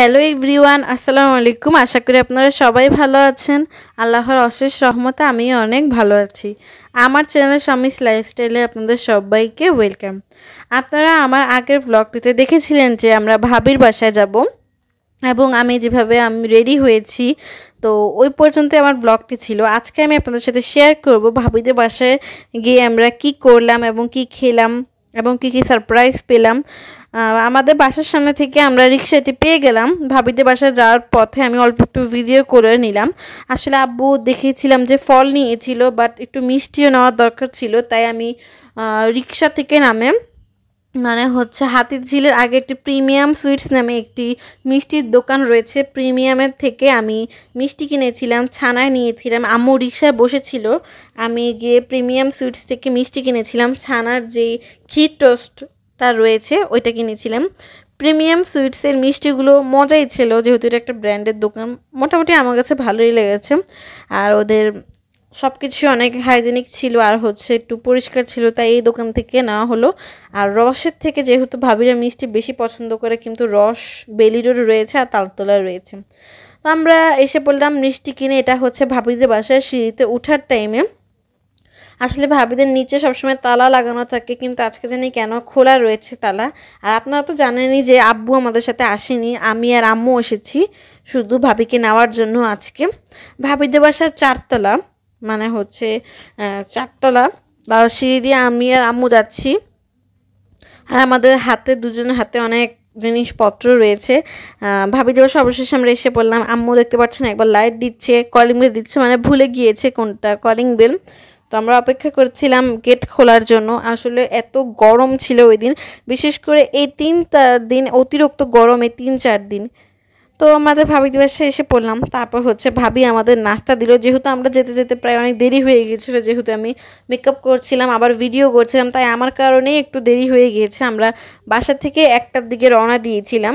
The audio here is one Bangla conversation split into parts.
হ্যালো এভরিওয়ান আসসালামু আলাইকুম আশা করি আপনারা সবাই ভালো আছেন আল্লাহর অশেষ রহমতে আমি অনেক ভালো আছি আমার চ্যানেল স্বামীস লাইফস্টাইলে আপনাদের সবাইকে ওয়েলকাম আপনারা আমার আগের ব্লগটিতে দেখেছিলেন যে আমরা ভাবির বাসায় যাব এবং আমি যেভাবে আমি রেডি হয়েছি তো ওই পর্যন্ত আমার ব্লগটি ছিল আজকে আমি আপনাদের সাথে শেয়ার করব ভাবিদের বাসায় গিয়ে আমরা কি করলাম এবং কি খেলাম এবং কি কি সারপ্রাইজ পেলাম আমাদের বাসার সামনে থেকে আমরা রিক্সাটি পেয়ে গেলাম ভাবিদের বাসায় যাওয়ার পথে আমি অল্প একটু ভিডিও করে নিলাম আসলে আব্বু দেখিয়েছিলাম যে ফল নিয়েছিল বাট একটু মিষ্টিও নেওয়ার দরকার ছিল তাই আমি রিক্সা থেকে নামে মানে হচ্ছে হাতির ঝিলের আগে একটি প্রিমিয়াম সুইটস নামে একটি মিষ্টির দোকান রয়েছে প্রিমিয়ামের থেকে আমি মিষ্টি কিনেছিলাম ছানায় নিয়েছিলাম আম্মু রিক্সায় বসেছিল আমি গিয়ে প্রিমিয়াম সুইটস থেকে মিষ্টি কিনেছিলাম ছানার যেই ক্ষীর টোস্ট তার রয়েছে ওইটা কিনেছিলাম প্রিমিয়াম সুইটসের মিষ্টিগুলো মজাই ছিল যেহেতু এটা একটা ব্র্যান্ডের দোকান মোটামুটি আমার কাছে ভালোই লেগেছে আর ওদের সব কিছু অনেক হাইজেনিক ছিল আর হচ্ছে একটু পরিষ্কার ছিল তাই এই দোকান থেকে নেওয়া হলো আর রসের থেকে যেহেতু ভাবিরা মিষ্টি বেশি পছন্দ করে কিন্তু রস বেলিরও রয়েছে আর তালতলা রয়েছে তো আমরা এসে বললাম মিষ্টি কিনে এটা হচ্ছে ভাবিদের বাসায় সিঁড়িতে ওঠার টাইমে আসলে ভাবিদের নিচে সবসময় তালা লাগানো থাকে কিন্তু আজকে জানি কেন খোলা রয়েছে তালা আর আপনারা তো জানেনই যে আব্বু আমাদের সাথে আসেনি আমি আর আম্মু এসেছি শুধু ভাবিকে নেওয়ার জন্য আজকে ভাবিদের বাসার চারতলা মানে হচ্ছে চারতলা বা সিঁড়ি দিয়ে আমি আর আম্মু যাচ্ছি আর আমাদের হাতে দুজনের হাতে অনেক জিনিসপত্র রয়েছে ভাবি দেবস অবশেষে আমরা এসে বললাম আম্মু দেখতে পাচ্ছেন একবার লাইট দিচ্ছে কলিং বেল দিচ্ছে মানে ভুলে গিয়েছে কোনটা কলিং বেল তো আমরা অপেক্ষা করছিলাম গেট খোলার জন্য আসলে এত গরম ছিল ওই দিন বিশেষ করে এই তিন চার দিন অতিরিক্ত গরমে তিন চার দিন তো আমাদের ভাবি দিবাসে এসে পড়লাম তারপর হচ্ছে ভাবি আমাদের নাস্তা দিল যেহেতু আমরা যেতে যেতে প্রায় অনেক দেরি হয়ে গিয়েছিল যেহেতু আমি মেকআপ করছিলাম আবার ভিডিও করছিলাম তাই আমার কারণেই একটু দেরি হয়ে গিয়েছে আমরা বাসা থেকে একটার দিকে রওনা দিয়েছিলাম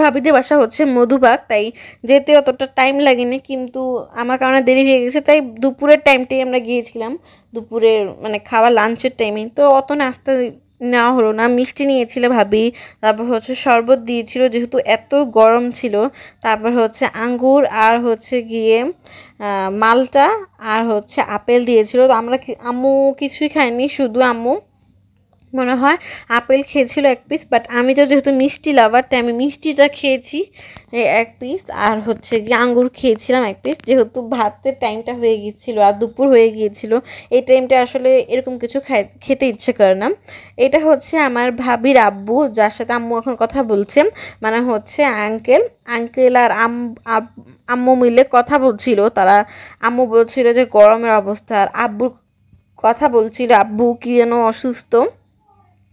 ভাবিদের বাসা হচ্ছে মধুবাগ তাই যেতে অতটা টাইম লাগেনি কিন্তু আমার কারণে দেরি হয়ে গেছে তাই দুপুরের টাইমটাই আমরা গিয়েছিলাম দুপুরের মানে খাওয়া লাঞ্চের টাইমে তো অত নাস্তা নেওয়া হলো না মিষ্টি নিয়েছিল ভাবি তারপর হচ্ছে শরবত দিয়েছিল যেহেতু এত গরম ছিল তারপর হচ্ছে আঙ্গুর আর হচ্ছে গিয়ে মালটা আর হচ্ছে আপেল দিয়েছিল তো আমরা আম্মু কিছুই খাইনি শুধু আম্মু মনে হয় আপেল খেয়েছিল এক পিস বাট আমি তো যেহেতু মিষ্টি লাভার তাই আমি মিষ্টিটা খেয়েছি এক পিস আর হচ্ছে গিয়ে আঙ্গুর খেয়েছিলাম এক পিস যেহেতু ভাতের টাইমটা হয়ে গিয়েছিল আর দুপুর হয়ে গিয়েছিল এই টাইমটা আসলে এরকম কিছু খাই খেতে ইচ্ছে করে না এটা হচ্ছে আমার ভাবির আব্বু যার সাথে আম্মু এখন কথা বলছেন মানে হচ্ছে আঙ্কেল আঙ্কেল আর আম আম্মু মিলে কথা বলছিল তারা আম্মু বলছিল যে গরমের অবস্থা আর আব্বুর কথা বলছিল আব্বু কি যেন অসুস্থ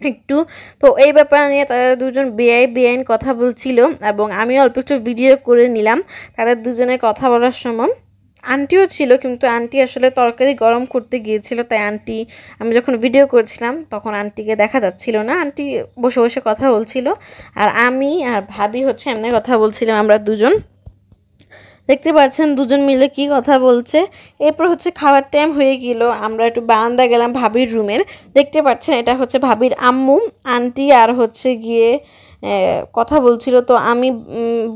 একটু তো এই ব্যাপার নিয়ে তারা দুজন বেআই বেআইন কথা বলছিল এবং আমি অল্প একটু ভিডিও করে নিলাম তাদের দুজনে কথা বলার সময় আন্টিও ছিল কিন্তু আন্টি আসলে তরকারি গরম করতে গিয়েছিল তাই আন্টি আমি যখন ভিডিও করছিলাম তখন আন্টিকে দেখা যাচ্ছিল না আন্টি বসে বসে কথা বলছিল আর আমি আর ভাবি হচ্ছে এমনি কথা বলছিলাম আমরা দুজন দেখতে পাচ্ছেন দুজন মিলে কি কথা বলছে এরপর হচ্ছে খাওয়ার টাইম হয়ে গেল আমরা একটু বারান্দা গেলাম ভাবির রুমের দেখতে পাচ্ছেন এটা হচ্ছে ভাবির আম্মু আন্টি আর হচ্ছে গিয়ে কথা বলছিল তো আমি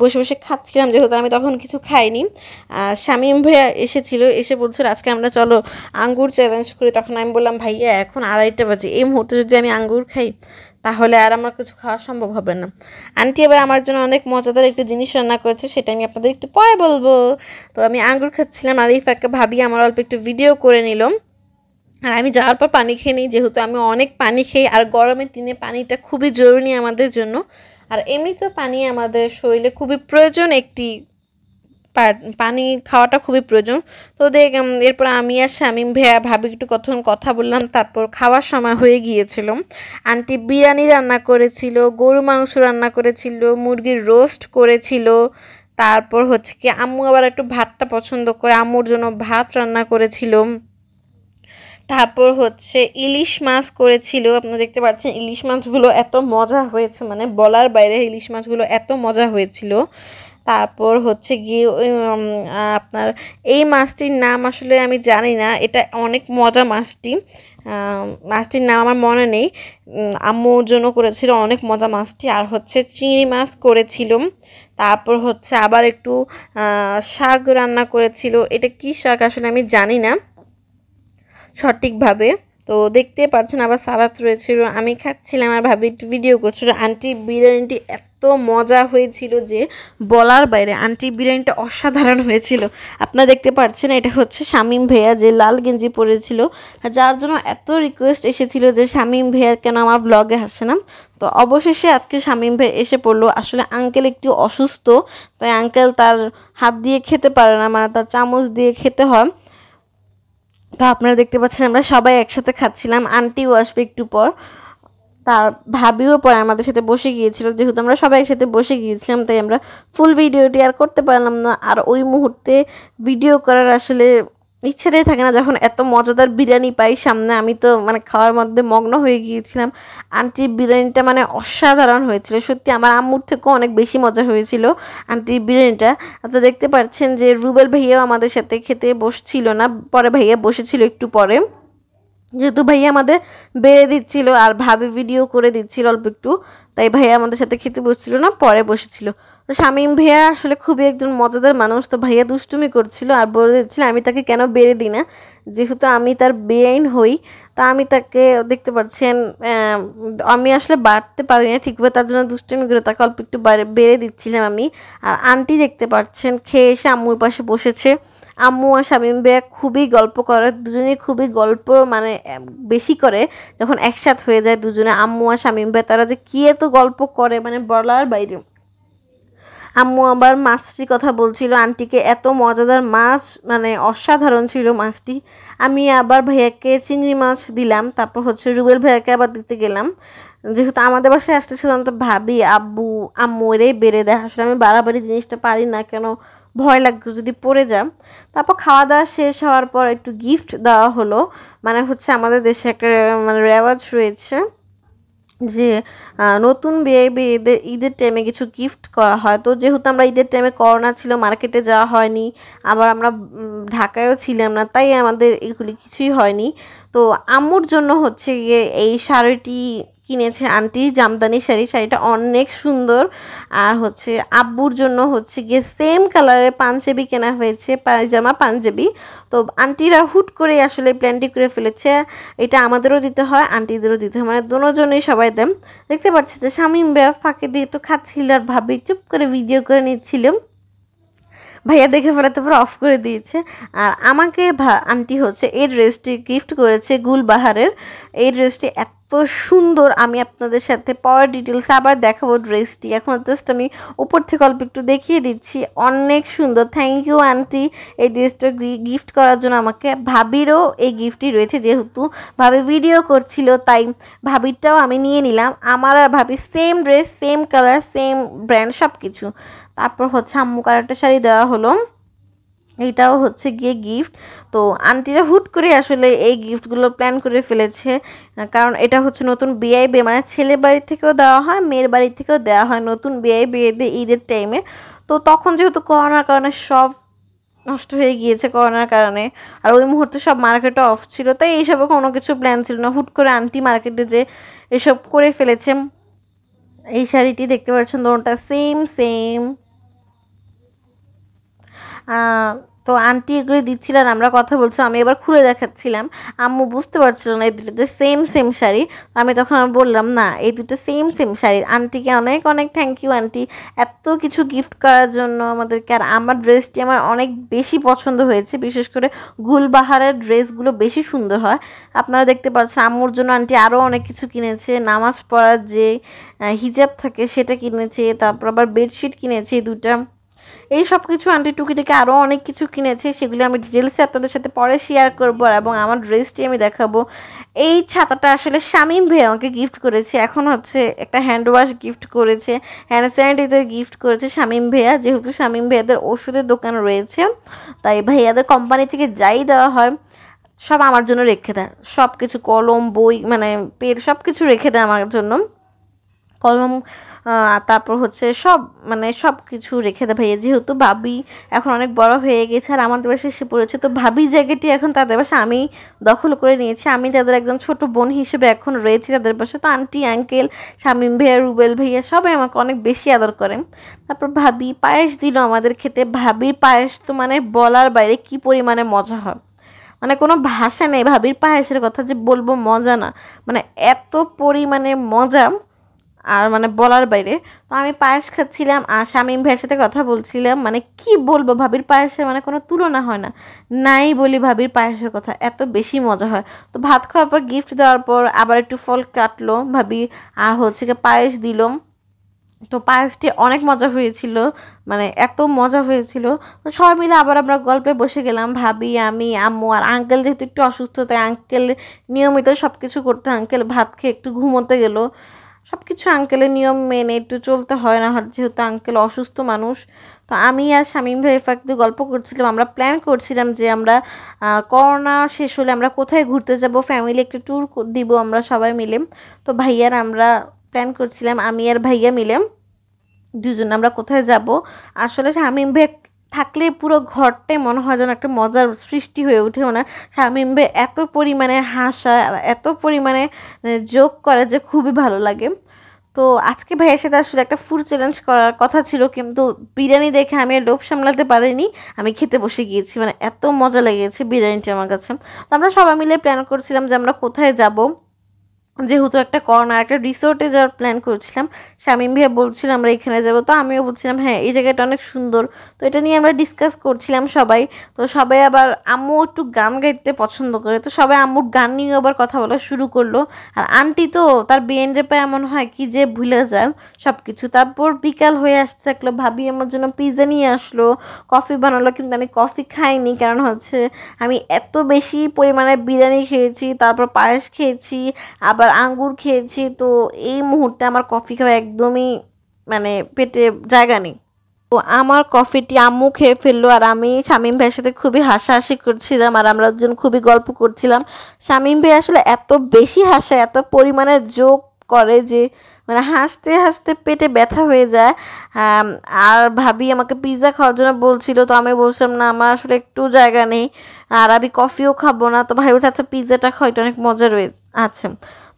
বসে বসে খাচ্ছিলাম যেহেতু আমি তখন কিছু খাইনি আর স্বামী ভাইয়া এসেছিল এসে বলছিল আজকে আমরা চলো আঙ্গুর চ্যালেঞ্জ করি তখন আমি বললাম ভাইয়া এখন আড়াইটা বাজে এই মুহূর্তে যদি আমি আঙ্গুর খাই তাহলে আর আমার কিছু খাওয়া সম্ভব হবে না আন্টি এবার আমার জন্য অনেক মজাদার একটা জিনিস রান্না করেছে সেটা আমি আপনাদের একটু পরে বলবো তো আমি আঙ্গুর খাচ্ছিলাম আর এই ফাঁকে ভাবি আমার অল্প একটু ভিডিও করে নিলাম আর আমি যাওয়ার পর পানি খেয়ে নিই যেহেতু আমি অনেক পানি খেয়ে আর গরমের দিনে পানিটা খুবই জরুরি আমাদের জন্য আর এমনি তো পানি আমাদের শরীরে খুবই প্রয়োজন একটি পানি খাওয়াটা খুবই প্রয়োজন তো দেখ এরপর আমি আর স্বামী ভাইয়া ভাবি একটু কতক্ষণ কথা বললাম তারপর খাওয়ার সময় হয়ে গিয়েছিল আন্টি বিরিয়ানি রান্না করেছিল গরু মাংস রান্না করেছিল মুরগির রোস্ট করেছিল তারপর হচ্ছে কি আম্মু আবার একটু ভাতটা পছন্দ করে আম্মুর জন্য ভাত রান্না করেছিল তারপর হচ্ছে ইলিশ মাছ করেছিল আপনারা দেখতে পাচ্ছেন ইলিশ মাছগুলো এত মজা হয়েছে মানে বলার বাইরে ইলিশ মাছগুলো এত মজা হয়েছিল তারপর হচ্ছে গিয়ে আপনার এই মাছটির নাম আসলে আমি জানি না এটা অনেক মজা মাছটি মাছটির নাম আমার মনে নেই আম্মুর জন্য করেছিল অনেক মজা মাছটি আর হচ্ছে চিংড়ি মাছ করেছিলাম তারপর হচ্ছে আবার একটু শাক রান্না করেছিল এটা কি শাক আসলে আমি জানি না সঠিকভাবে তো দেখতে পাচ্ছেন আবার সালাদ রয়েছিল আমি খাচ্ছিলাম আর ভাবি একটু ভিডিও করছিল আন্টি বিরিয়ানিটি এত এত মজা হয়েছিল যে বলার বাইরে আন্টি বিরিয়ানিটা অসাধারণ হয়েছিল আপনারা দেখতে পাচ্ছেন এটা হচ্ছে শামীম ভাইয়া যে লাল গেঞ্জি পরেছিল যার জন্য এত রিকোয়েস্ট এসেছিল যে শামীম ভাইয়া কেন আমার ব্লগে আসে না তো অবশেষে আজকে শামীম ভাই এসে পড়লো আসলে আঙ্কেল একটু অসুস্থ তাই আঙ্কেল তার হাত দিয়ে খেতে পারে না মানে তার চামচ দিয়ে খেতে হয় তো আপনারা দেখতে পাচ্ছেন আমরা সবাই একসাথে খাচ্ছিলাম আন্টিও আসবে একটু পর তার ভাবিও পরে আমাদের সাথে বসে গিয়েছিল যেহেতু আমরা সবাই একসাথে বসে গিয়েছিলাম তাই আমরা ফুল ভিডিওটি আর করতে পারলাম না আর ওই মুহূর্তে ভিডিও করার আসলে ইচ্ছেটাই থাকে না যখন এত মজাদার বিরিয়ানি পাই সামনে আমি তো মানে খাওয়ার মধ্যে মগ্ন হয়ে গিয়েছিলাম আন্টির বিরিয়ানিটা মানে অসাধারণ হয়েছিল সত্যি আমার আম্মুর থেকেও অনেক বেশি মজা হয়েছিল আন্টির বিরিয়ানিটা আপনারা দেখতে পাচ্ছেন যে রুবেল ভাইয়াও আমাদের সাথে খেতে বসছিল না পরে ভাইয়া বসেছিল একটু পরে যেহেতু ভাইয়া আমাদের বেড়ে দিচ্ছিল আর ভাবি ভিডিও করে দিচ্ছিল অল্প একটু তাই ভাইয়া আমাদের সাথে খেতে বসছিল না পরে বসেছিল তো স্বামীম ভাইয়া আসলে খুবই একজন মজাদার মানুষ তো ভাইয়া দুষ্টুমি করছিল আর বলে দিচ্ছিল আমি তাকে কেন বেড়ে দিই না যেহেতু আমি তার বেআইন হই তা আমি তাকে দেখতে পাচ্ছেন আমি আসলে বাড়তে পারি না ঠিকভাবে তার জন্য দুষ্টুমি করে তাকে অল্প একটু বেড়ে দিচ্ছিলাম আমি আর আন্টি দেখতে পাচ্ছেন খেয়ে এসে আম্মুর পাশে বসেছে আম্মু আর শামিম ভাইয়া খুবই গল্প করে দুজনেই খুবই গল্প মানে বেশি করে যখন একসাথ হয়ে যায় দুজনে আম্মু আর শামিম ভাই তারা যে কী এত গল্প করে মানে বলার বাইরে আম্মু আবার মাছটির কথা বলছিল আন্টিকে এত মজাদার মাছ মানে অসাধারণ ছিল মাছটি আমি আবার ভাইয়াকে চিংড়ি মাছ দিলাম তারপর হচ্ছে রুবেল ভাইয়াকে আবার দিতে গেলাম যেহেতু আমাদের বাসায় আসতে সাধারণত ভাবি আব্বু আম্মু এরাই বেড়ে দেয় আসলে আমি বাড়াবাড়ি জিনিসটা পারি না কেন ভয় লাগতো যদি পড়ে যাম তারপর খাওয়া দাওয়া শেষ হওয়ার পর একটু গিফট দেওয়া হলো মানে হচ্ছে আমাদের দেশে একটা মানে রেওয়াজ রয়েছে যে নতুন বিয়ে বিয়েদের ঈদের টাইমে কিছু গিফট করা হয় তো যেহেতু আমরা ঈদের টাইমে করোনা ছিল মার্কেটে যাওয়া হয়নি আবার আমরা ঢাকায়ও ছিলাম না তাই আমাদের এগুলি কিছুই হয়নি তো আম্মুর জন্য হচ্ছে গিয়ে এই শাড়িটি কিনেছে আন্টি জামদানি শাড়ি শাড়িটা অনেক সুন্দর আর হচ্ছে আব্বুর জন্য হচ্ছে গিয়ে সেম কালারের পাঞ্জাবি কেনা হয়েছে পায়জামা পাঞ্জাবি তো আন্টিরা হুট করে আসলে প্ল্যানটি করে ফেলেছে এটা আমাদেরও দিতে হয় আন্টিদেরও দিতে হয় মানে দুজনেই সবাই দেন দেখতে পাচ্ছি যে স্বামী ভাইয়া ফাঁকে দিয়ে তো খাচ্ছিল আর ভাবি চুপ করে ভিডিও করে নিচ্ছিলাম ভাইয়া দেখে ফেলে তারপর অফ করে দিয়েছে আর আমাকে আন্টি হচ্ছে এই ড্রেসটি গিফট করেছে গুলবাহারের এই ড্রেসটি এত এত সুন্দর আমি আপনাদের সাথে পাওয়ার ডিটেলস আবার দেখাবো ড্রেসটি এখন জাস্ট আমি উপর থেকে অল্প একটু দেখিয়ে দিচ্ছি অনেক সুন্দর থ্যাংক ইউ আন্টি এই ড্রেসটা গিফট করার জন্য আমাকে ভাবিরও এই গিফটটি রয়েছে যেহেতু ভাবি ভিডিও করছিল তাই ভাবিরটাও আমি নিয়ে নিলাম আমার আর ভাবি same dress same colour same brand সব কিছু তারপর হচ্ছে আম্মু একটা শাড়ি দেওয়া হলো এটাও হচ্ছে গিয়ে গিফট তো আন্টিরা হুট করে আসলে এই গিফটগুলো প্ল্যান করে ফেলেছে কারণ এটা হচ্ছে নতুন বিআই বিয়ে মানে ছেলে বাড়ি থেকেও দেওয়া হয় মেয়ের বাড়ি থেকেও দেওয়া হয় নতুন বিআই বিয়েতে ঈদের টাইমে তো তখন যেহেতু করোনার কারণে সব নষ্ট হয়ে গিয়েছে করোনার কারণে আর ওই মুহূর্তে সব মার্কেটও অফ ছিল তাই এইসবে কোনো কিছু প্ল্যান ছিল না হুট করে আন্টি মার্কেটে যে এসব করে ফেলেছে এই শাড়িটি দেখতে পাচ্ছেন দোনটা সেম সেম তো আন্টি এগুলো দিচ্ছিলেন আমরা কথা বলছি আমি এবার খুলে দেখাচ্ছিলাম আম্মু বুঝতে পারছিল না এই দুটো তো সেম সেম শাড়ি আমি তখন আমি বললাম না এই দুটো সেম সেম শাড়ি আন্টিকে অনেক অনেক থ্যাংক ইউ আন্টি এত কিছু গিফট করার জন্য আমাদেরকে আর আমার ড্রেসটি আমার অনেক বেশি পছন্দ হয়েছে বিশেষ করে গুলবাহারের ড্রেসগুলো বেশি সুন্দর হয় আপনারা দেখতে পাচ্ছেন আম্মুর জন্য আন্টি আরও অনেক কিছু কিনেছে নামাজ পড়ার যে হিজাব থাকে সেটা কিনেছে তারপর আবার বেডশিট কিনেছে দুটা এই সব কিছু আন্টি টুকিটাকে আরও অনেক কিছু কিনেছে সেগুলি আমি ডিটেলসে আপনাদের সাথে পরে শেয়ার করবো এবং আমার ড্রেসটি আমি দেখাবো এই ছাতাটা আসলে শামীম ভাই আমাকে গিফট করেছে এখন হচ্ছে একটা হ্যান্ড ওয়াশ গিফট করেছে হ্যান্ড স্যানিটাইজার গিফট করেছে শামীম ভাইয়া যেহেতু শামীম ভাইয়াদের ওষুধের দোকান রয়েছে তাই ভাইয়াদের কোম্পানি থেকে যাই দেওয়া হয় সব আমার জন্য রেখে দেয় সব কিছু কলম বই মানে পেন সব কিছু রেখে দেয় আমার জন্য কলম তারপর হচ্ছে সব মানে সব কিছু রেখে দেয় ভাইয়া যেহেতু ভাবি এখন অনেক বড় হয়ে গেছে আর আমাদের বাসায় এসে পড়েছে তো ভাবি জায়গাটি এখন তাদের বাসা আমি দখল করে নিয়েছি আমি তাদের একজন ছোট বোন হিসেবে এখন রয়েছি তাদের বাসা তো আন্টি আঙ্কেল শামিম ভাইয়া রুবেল ভাইয়া সবাই আমাকে অনেক বেশি আদর করেন তারপর ভাবি পায়েস দিল আমাদের খেতে ভাবির পায়েস তো মানে বলার বাইরে কি পরিমাণে মজা হয় মানে কোনো ভাষা নেই ভাবির পায়েসের কথা যে বলবো মজা না মানে এত পরিমাণে মজা আর মানে বলার বাইরে তো আমি পায়েস খাচ্ছিলাম আর শামীম ভাইয়ের সাথে কথা বলছিলাম মানে কি বলবো ভাবির পায়েসের মানে কোনো তুলনা হয় না নাই বলি ভাবির পায়েসের কথা এত বেশি মজা হয় তো ভাত খাওয়ার পর গিফট দেওয়ার পর আবার একটু ফল কাটলো ভাবি আর হচ্ছে গিয়ে পায়েস দিল তো পায়েসটি অনেক মজা হয়েছিল মানে এত মজা হয়েছিল তো সবাই মিলে আবার আমরা গল্পে বসে গেলাম ভাবি আমি আম্মু আর আঙ্কেল যেহেতু একটু অসুস্থ তাই আঙ্কেল নিয়মিত সব কিছু করতে আঙ্কেল ভাত খেয়ে একটু ঘুমোতে গেলো সব কিছু আঙ্কেলের নিয়ম মেনে একটু চলতে হয় না যেহেতু আঙ্কেল অসুস্থ মানুষ তো আমি আর শামীম ভাই ফাঁকতে গল্প করছিলাম আমরা প্ল্যান করছিলাম যে আমরা করোনা শেষ হলে আমরা কোথায় ঘুরতে যাব ফ্যামিলি একটু ট্যুর দিব আমরা সবাই মিলে তো ভাইয়ার আমরা প্ল্যান করছিলাম আমি আর ভাইয়া মিলে দুজন আমরা কোথায় যাব আসলে শামীম ভাই থাকলে পুরো ঘরটাই মনে হয় যেন একটা মজার সৃষ্টি হয়ে উঠেও না শামিম এত পরিমাণে হাসা এত পরিমাণে যোগ করে যে খুবই ভালো লাগে তো আজকে ভাইয়ের সাথে আসলে একটা ফুড চ্যালেঞ্জ করার কথা ছিল কিন্তু বিরিয়ানি দেখে আমি লোভ সামলাতে পারিনি আমি খেতে বসে গিয়েছি মানে এত মজা লেগেছে বিরিয়ানিটা আমার কাছে তো আমরা সবাই মিলে প্ল্যান করছিলাম যে আমরা কোথায় যাব যেহেতু একটা করোনা একটা রিসোর্টে যাওয়ার প্ল্যান করছিলাম শামিম ভাইয়া বলছিলাম আমরা এখানে যাব তো আমিও বলছিলাম হ্যাঁ এই জায়গাটা অনেক সুন্দর তো এটা নিয়ে আমরা ডিসকাস করছিলাম সবাই তো সবাই আবার আম্মু একটু গান গাইতে পছন্দ করে তো সবাই আম্মুর গান নিয়েও আবার কথা বলা শুরু করলো আর আন্টি তো তার বিয়েন রেপে এমন হয় কি যে ভুলে যায় সব কিছু তারপর বিকাল হয়ে আসতে থাকলো ভাবি আমার জন্য পিজা নিয়ে আসলো কফি বানালো কিন্তু আমি কফি খাইনি কারণ হচ্ছে আমি এত বেশি পরিমাণে বিরিয়ানি খেয়েছি তারপর পায়েস খেয়েছি আবার আঙ্গুর খেয়েছি তো এই মুহূর্তে আমার কফি খাওয়া একদমই মানে পেটে জায়গা নেই তো আমার কফিটি আম্মু খেয়ে ফেললো আর আমি শামীম ভাইয়ের সাথে খুবই হাসাহাসি করছিলাম আর আমরা দুজন খুবই গল্প করছিলাম শামীম ভাই আসলে এত বেশি হাসা এত পরিমাণে যোগ করে যে মানে হাসতে হাসতে পেটে ব্যথা হয়ে যায় আর ভাবি আমাকে পিৎজা খাওয়ার জন্য বলছিল তো আমি বলছিলাম না আমার আসলে একটু জায়গা নেই আর আমি কফিও খাবো না তো ভাই বলছে আচ্ছা পিৎজাটা খাওয়া অনেক মজা রয়েছে আচ্ছা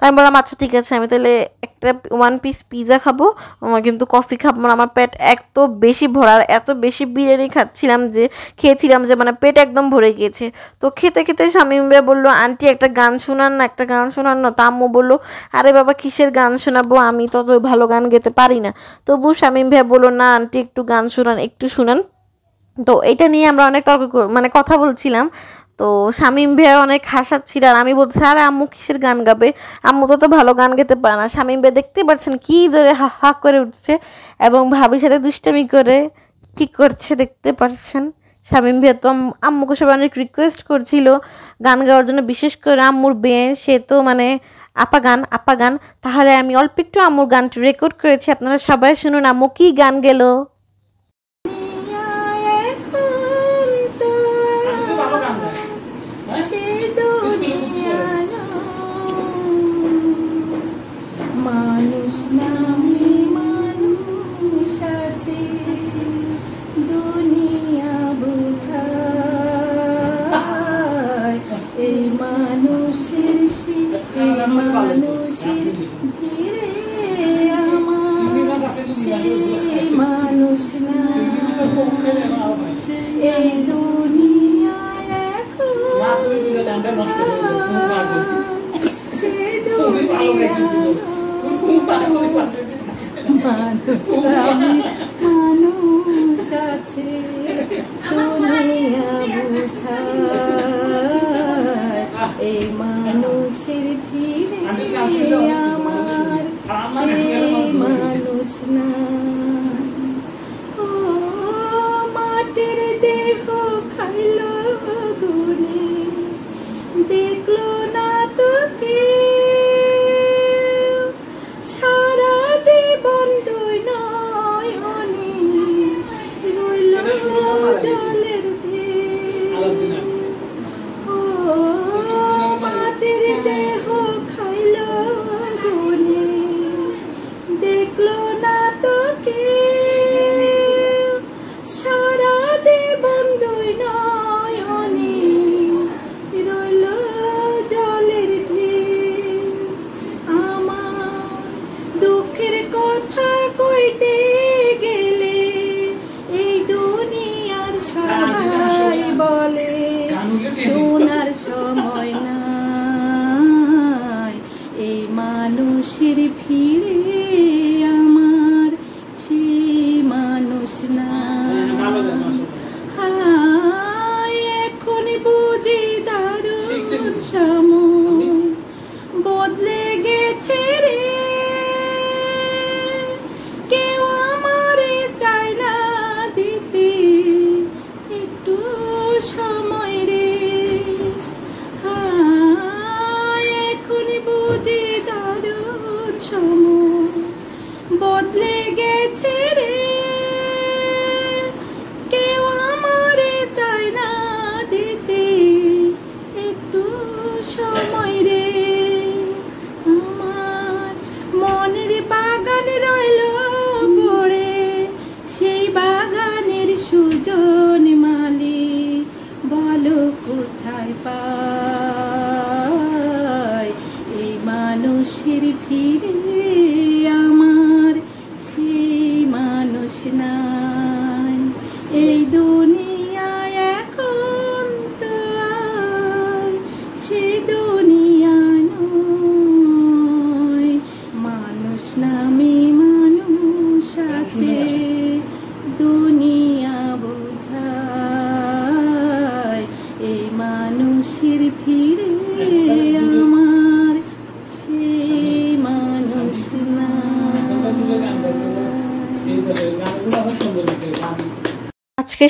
আমি বললাম আচ্ছা ঠিক আছে আমি তাহলে একটা ওয়ান পিস পিৎজা খাবো কিন্তু কফি খাবো না মানে আমার পেট এত বেশি ভরা এত বেশি বিরিয়ানি খাচ্ছিলাম যে খেয়েছিলাম যে মানে পেট একদম ভরে গিয়েছে তো খেতে খেতে স্বামী ভাই বললো আন্টি একটা গান শোনান না একটা গান শোনান না তা আম্মু বললো আরে বাবা কিসের গান শোনাবো আমি তত ভালো গান গেতে পারি না তবু স্বামী ভাই বললো না আন্টি একটু গান শোনান একটু শোনান তো এটা নিয়ে আমরা অনেক তর্ক মানে কথা বলছিলাম তো শামীম ভাইয়া অনেক হাসাচ্ছিল আর আমি বলছি আরে আম্মু কিসের গান গাবে আম্মু তো তো ভালো গান গেতে পারে না শামীম ভাই দেখতে পাচ্ছেন কি জোরে হা হা করে উঠছে এবং ভাবির সাথে দুষ্টামি করে কি করছে দেখতে পাচ্ছেন শামীম ভাইয়া তো আম্মুকে সবাই অনেক রিকোয়েস্ট করছিল গান গাওয়ার জন্য বিশেষ করে আম্মুর বেয়ে সে তো মানে আপা গান আপা গান তাহলে আমি অল্প একটু আম্মুর গানটি রেকর্ড করেছি আপনারা সবাই শুনুন আম্মু কী গান গেলো মানুষ না দুনিয়া সে মানুষ আছে এই মানুষের ভিড় Shri Amar, Shri Malusna. শোনার সময় নাই এই মানুষের ভিড়ে বদলে গেছে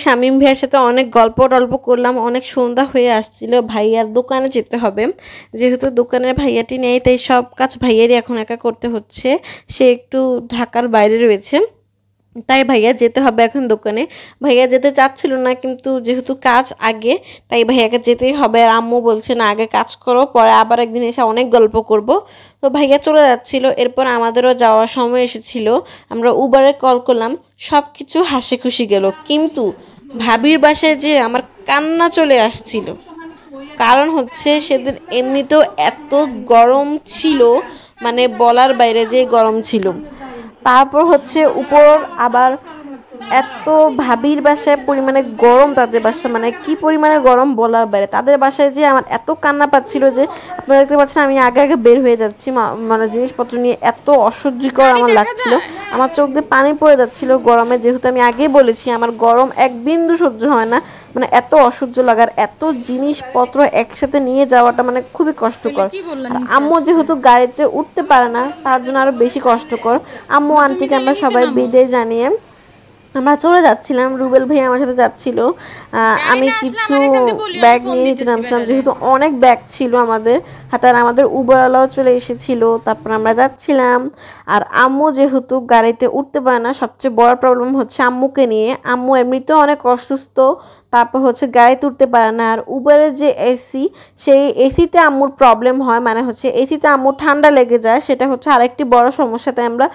শামীম ভাইয়ের সাথে অনেক গল্প টল্প করলাম অনেক সন্ধ্যা হয়ে আসছিল ভাইয়ার দোকানে যেতে হবে যেহেতু দোকানের ভাইয়াটি নেই তাই সব কাজ ভাইয়ারই এখন একা করতে হচ্ছে সে একটু ঢাকার বাইরে রয়েছে তাই ভাইয়া যেতে হবে এখন দোকানে ভাইয়া যেতে চাচ্ছিল না কিন্তু যেহেতু কাজ আগে তাই ভাইয়াকে যেতেই হবে আর আম্মু বলছে না আগে কাজ করো পরে আবার একদিন এসে অনেক গল্প করব তো ভাইয়া চলে যাচ্ছিল এরপর আমাদেরও যাওয়ার সময় এসেছিল আমরা উবারে কল করলাম সব কিছু হাসি খুশি গেল কিন্তু ভাবির বাসায় যে আমার কান্না চলে আসছিল কারণ হচ্ছে সেদিন এমনিতেও এত গরম ছিল মানে বলার বাইরে যে গরম ছিল তারপর হচ্ছে উপর আবার এত ভাবির বাসায় পরিমাণে গরম তাদের বাসা মানে কি পরিমাণে গরম বলার বাইরে তাদের বাসায় যে আমার এত কান্না পাচ্ছিল যে আপনারা দেখতে পাচ্ছেন আমি আগে আগে বের হয়ে যাচ্ছি মানে জিনিসপত্র নিয়ে এত অসহ্যকর আমার লাগছিল আমার চোখ দিয়ে পানি পড়ে যাচ্ছিল গরমে যেহেতু আমি আগেই বলেছি আমার গরম এক বিন্দু সহ্য হয় না মানে এত অসহ্য লাগার এত জিনিসপত্র একসাথে নিয়ে যাওয়াটা মানে খুবই কষ্টকর আম্মু যেহেতু গাড়িতে উঠতে পারে না তার জন্য আরও বেশি কষ্টকর আম্মু আন্টিকে আমরা সবাই বিদে জানিয়ে আমরা চলে যাচ্ছিলাম রুবেল ভাই আমার সাথে যাচ্ছিল আমি কিছু ব্যাগ নিয়ে নিতে নামছিলাম যেহেতু অনেক ব্যাগ ছিল আমাদের হাতে হ্যাঁ, আর আমাদের উবরওয়ালাও চলে এসেছিল তারপর আমরা যাচ্ছিলাম আর আম্মু যেহেতু গাড়িতে উঠতে পারে না সবচেয়ে বড় প্রবলেম হচ্ছে আম্মুকে নিয়ে আম্মু এমনিতেও অনেক অসুস্থ তারপর হচ্ছে গায়ে তুলতে পারে না আর উবারের যে এসি সেই এসিতে আম্মুর প্রবলেম হয় মানে হচ্ছে এসিতে আম্মুর ঠান্ডা লেগে যায় সেটা হচ্ছে আরেকটি বড় সমস্যাতে আমরা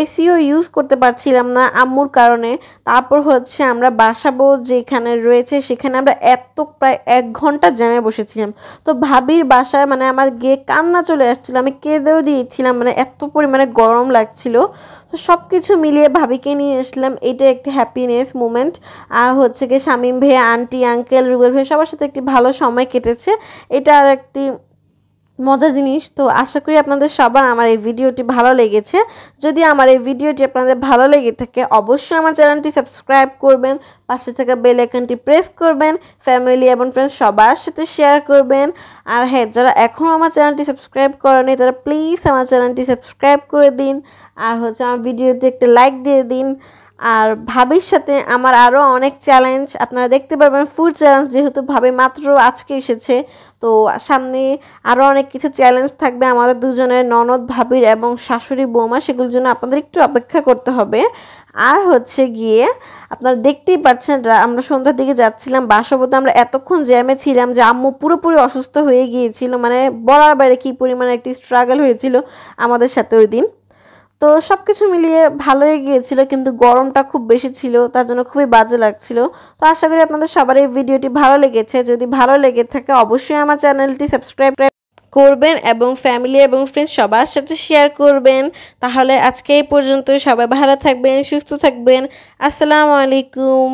এসিও ইউজ করতে পারছিলাম না আম্মুর কারণে তারপর হচ্ছে আমরা বাসাবো যেখানে রয়েছে সেখানে আমরা এত প্রায় এক ঘন্টা জ্যামে বসেছিলাম তো ভাবির বাসায় মানে আমার গিয়ে কান্না চলে আসছিলো আমি কেঁদেও দিয়েছিলাম মানে এত পরিমাণে গরম লাগছিল তো সব কিছু মিলিয়ে ভাবিকে নিয়ে এসলাম এটা একটি হ্যাপিনেস মুমেন্ট আর হচ্ছে গিয়ে শামীম ভাই আন্টি আঙ্কেল রুবেল ভাই সবার সাথে একটি ভালো সময় কেটেছে এটা আর একটি মজার জিনিস তো আশা করি আপনাদের সবার আমার এই ভিডিওটি ভালো লেগেছে যদি আমার এই ভিডিওটি আপনাদের ভালো লেগে থাকে অবশ্যই আমার চ্যানেলটি সাবস্ক্রাইব করবেন পাশে থাকা বেল আইকনটি প্রেস করবেন ফ্যামিলি এবং ফ্রেন্ডস সবার সাথে শেয়ার করবেন আর হ্যাঁ যারা এখনও আমার চ্যানেলটি সাবস্ক্রাইব করেনি তারা প্লিজ আমার চ্যানেলটি সাবস্ক্রাইব করে দিন আর হচ্ছে আমার ভিডিওটি একটা লাইক দিয়ে দিন আর ভাবির সাথে আমার আরও অনেক চ্যালেঞ্জ আপনারা দেখতে পারবেন ফুড চ্যালেঞ্জ যেহেতু ভাবি মাত্র আজকে এসেছে তো সামনে আরও অনেক কিছু চ্যালেঞ্জ থাকবে আমাদের দুজনের ননদ ভাবির এবং শাশুড়ি বৌমা সেগুলোর জন্য আপনাদের একটু অপেক্ষা করতে হবে আর হচ্ছে গিয়ে আপনারা দেখতেই পাচ্ছেন আমরা সন্ধ্যার দিকে যাচ্ছিলাম বাসাবতে আমরা এতক্ষণ জ্যামে ছিলাম যে আম্মু পুরোপুরি অসুস্থ হয়ে গিয়েছিল মানে বলার বাইরে কী পরিমাণে একটি স্ট্রাগল হয়েছিল আমাদের সাথে ওই দিন তো সব কিছু মিলিয়ে ভালোই গিয়েছিল কিন্তু গরমটা খুব বেশি ছিল তার জন্য খুবই বাজে লাগছিল তো আশা করি আপনাদের সবার এই ভিডিওটি ভালো লেগেছে যদি ভালো লেগে থাকে অবশ্যই আমার চ্যানেলটি সাবস্ক্রাইব করবেন এবং ফ্যামিলি এবং ফ্রেন্ডস সবার সাথে শেয়ার করবেন তাহলে আজকে এই পর্যন্ত সবাই ভালো থাকবেন সুস্থ থাকবেন আসসালামু আলাইকুম